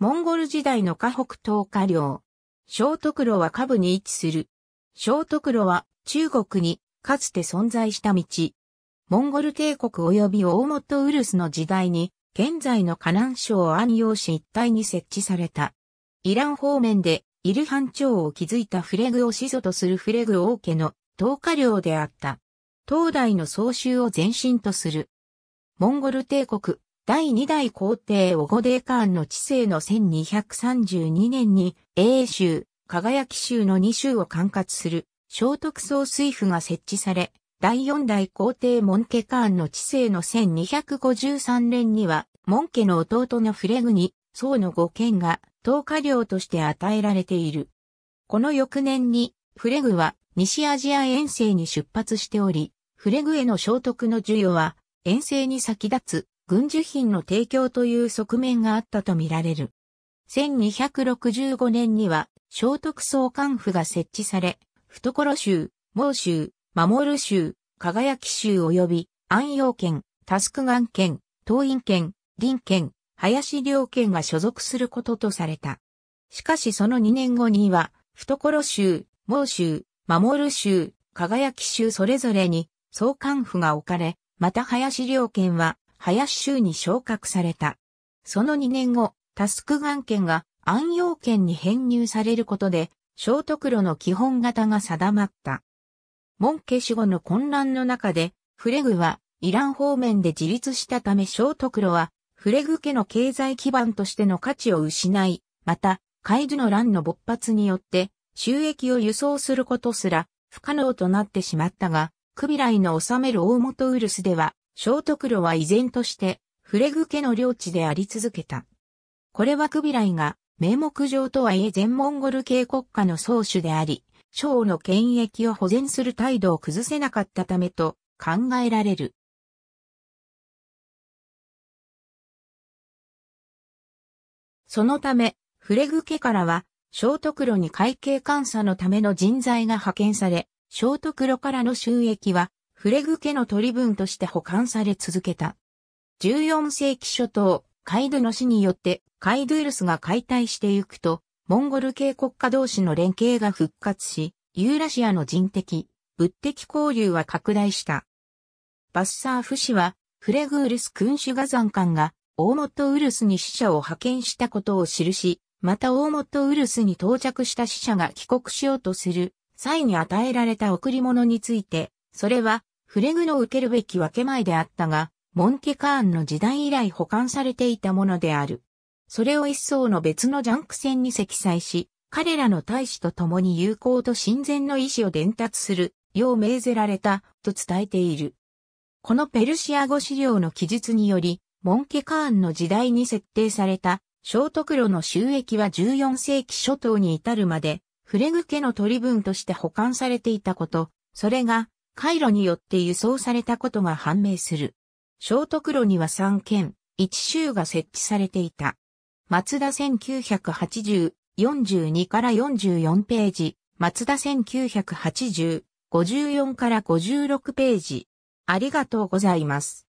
モンゴル時代の河北東下領。小徳路は下部に位置する。小徳路は中国にかつて存在した道。モンゴル帝国及び大本ウルスの時代に現在の河南省安陽市一帯に設置された。イラン方面でイルハン朝を築いたフレグを始祖とするフレグ王家の東下領であった。東大の総集を前身とする。モンゴル帝国、第2代皇帝オゴデーカーンの治世の1232年に、英州、輝き州の2州を管轄する、聖徳総水府が設置され、第4代皇帝モンケカーンの治世の1253年には、モンケの弟のフレグに、僧の五剣が、投下領として与えられている。この翌年に、フレグは西アジア遠征に出発しており、フレグへの聖徳の授与は、遠征に先立つ軍需品の提供という側面があったとみられる。1265年には、聖徳総監府が設置され、懐州、毛州、守る州、輝き州及び、安陽県、タスクガン県、東院県、林県、林両県が所属することとされた。しかしその2年後には、懐州、毛州、守る州、輝き州それぞれに、総監府が置かれ、また林両県は、林州に昇格された。その2年後、タスクガン県が安陽圏に編入されることで、小徳路の基本型が定まった。門家死後の混乱の中で、フレグはイラン方面で自立したため小徳路は、フレグ家の経済基盤としての価値を失い、また、カイドの乱の勃発によって、収益を輸送することすら不可能となってしまったが、クビライの治める大元ウルスでは、聖徳炉は依然として、フレグ家の領地であり続けた。これはクビライが、名目上とはいえ全モンゴル系国家の宗主であり、省の権益を保全する態度を崩せなかったためと考えられる。そのため、フレグ家からは、聖徳炉に会計監査のための人材が派遣され、聖徳炉からの収益は、フレグ家の取り分として保管され続けた。14世紀初頭、カイドゥの死によってカイドゥルスが解体してゆくと、モンゴル系国家同士の連携が復活し、ユーラシアの人的、物的交流は拡大した。バッサーフ氏は、フレグウルス君主画山官が、大本ウルスに死者を派遣したことを記し、また大本ウルスに到着した死者が帰国しようとする際に与えられた贈り物について、それはフレグの受けるべき分け前であったが、モンケカーンの時代以来保管されていたものである。それを一層の別のジャンク船に積載し、彼らの大使と共に友好と親善の意思を伝達するよう命ぜられたと伝えている。このペルシア語資料の記述により、モンケカーンの時代に設定された聖徳路の収益は14世紀初頭に至るまで、フレグ家の取り分として保管されていたこと、それが回路によって輸送されたことが判明する。衝徳路には3件、1州が設置されていた。松田1980、42から44ページ、松田1980、54から56ページ。ありがとうございます。